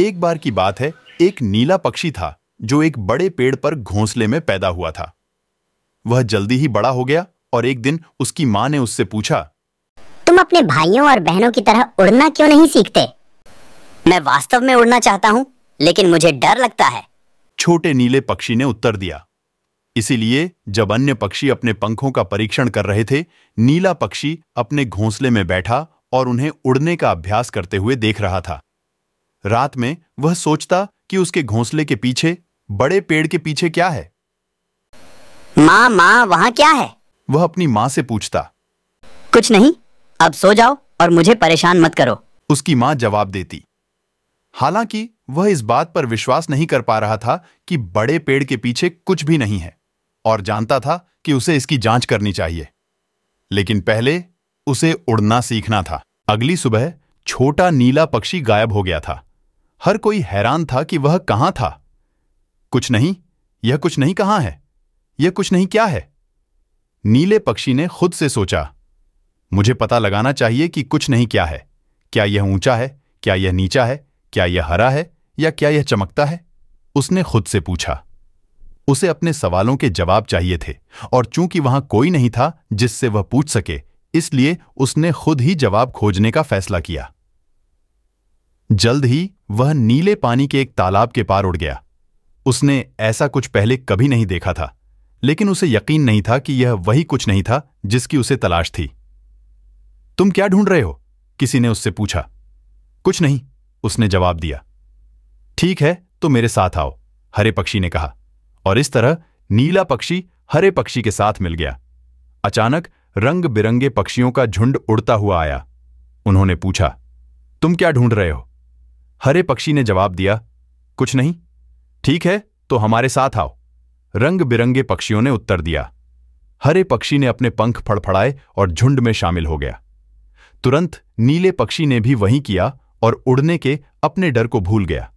एक बार की बात है एक नीला पक्षी था जो एक बड़े पेड़ पर घोंसले में पैदा हुआ था वह जल्दी ही बड़ा हो गया और एक दिन उसकी माँ ने उससे पूछा तुम अपने भाइयों और बहनों की तरह उड़ना क्यों नहीं सीखते मैं वास्तव में उड़ना चाहता हूँ लेकिन मुझे डर लगता है छोटे नीले पक्षी ने उत्तर दिया इसीलिए जब अन्य पक्षी अपने पंखों का परीक्षण कर रहे थे नीला पक्षी अपने घोंसले में बैठा और उन्हें उड़ने का अभ्यास करते हुए देख रहा था रात में वह सोचता कि उसके घोंसले के पीछे बड़े पेड़ के पीछे क्या है माँ माँ वहाँ क्या है वह अपनी माँ से पूछता कुछ नहीं अब सो जाओ और मुझे परेशान मत करो उसकी माँ जवाब देती हालांकि वह इस बात पर विश्वास नहीं कर पा रहा था कि बड़े पेड़ के पीछे कुछ भी नहीं है और जानता था कि उसे इसकी जांच करनी चाहिए लेकिन पहले उसे उड़ना सीखना था अगली सुबह छोटा नीला पक्षी गायब हो गया था हर कोई हैरान था कि वह कहां था कुछ नहीं यह कुछ नहीं कहां है यह कुछ नहीं क्या है नीले पक्षी ने खुद से सोचा मुझे पता लगाना चाहिए कि कुछ नहीं क्या है क्या यह ऊंचा है क्या यह नीचा है क्या यह हरा है या क्या यह चमकता है उसने खुद से पूछा उसे अपने सवालों के जवाब चाहिए थे और चूंकि वहां कोई नहीं था जिससे वह पूछ सके इसलिए उसने खुद ही जवाब खोजने का फैसला किया जल्द ही वह नीले पानी के एक तालाब के पार उड़ गया उसने ऐसा कुछ पहले कभी नहीं देखा था लेकिन उसे यकीन नहीं था कि यह वही कुछ नहीं था जिसकी उसे तलाश थी तुम क्या ढूंढ रहे हो किसी ने उससे पूछा कुछ नहीं उसने जवाब दिया ठीक है तो मेरे साथ आओ हरे पक्षी ने कहा और इस तरह नीला पक्षी हरे पक्षी के साथ मिल गया अचानक रंग बिरंगे पक्षियों का झुंड उड़ता हुआ आया उन्होंने पूछा तुम क्या ढूंढ रहे हो हरे पक्षी ने जवाब दिया कुछ नहीं ठीक है तो हमारे साथ आओ रंग बिरंगे पक्षियों ने उत्तर दिया हरे पक्षी ने अपने पंख फड़फड़ाए और झुंड में शामिल हो गया तुरंत नीले पक्षी ने भी वही किया और उड़ने के अपने डर को भूल गया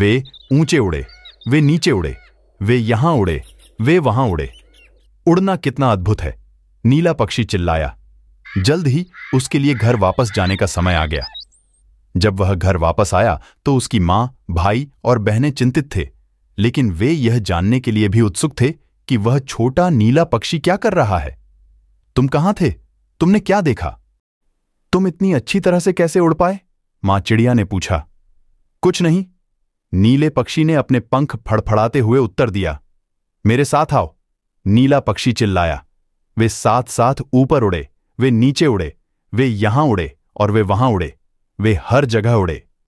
वे ऊंचे उड़े वे नीचे उड़े वे यहां उड़े वे वहां उड़े उड़ना कितना अद्भुत है नीला पक्षी चिल्लाया जल्द ही उसके लिए घर वापस जाने का समय आ गया जब वह घर वापस आया तो उसकी मां भाई और बहनें चिंतित थे लेकिन वे यह जानने के लिए भी उत्सुक थे कि वह छोटा नीला पक्षी क्या कर रहा है तुम कहाँ थे तुमने क्या देखा तुम इतनी अच्छी तरह से कैसे उड़ पाए मां चिड़िया ने पूछा कुछ नहीं नीले पक्षी ने अपने पंख फड़फड़ाते हुए उत्तर दिया मेरे साथ आओ नीला पक्षी चिल्लाया वे साथ साथ ऊपर उड़े वे नीचे उड़े वे यहां उड़े और वे वहां उड़े वे हर जगह उड़े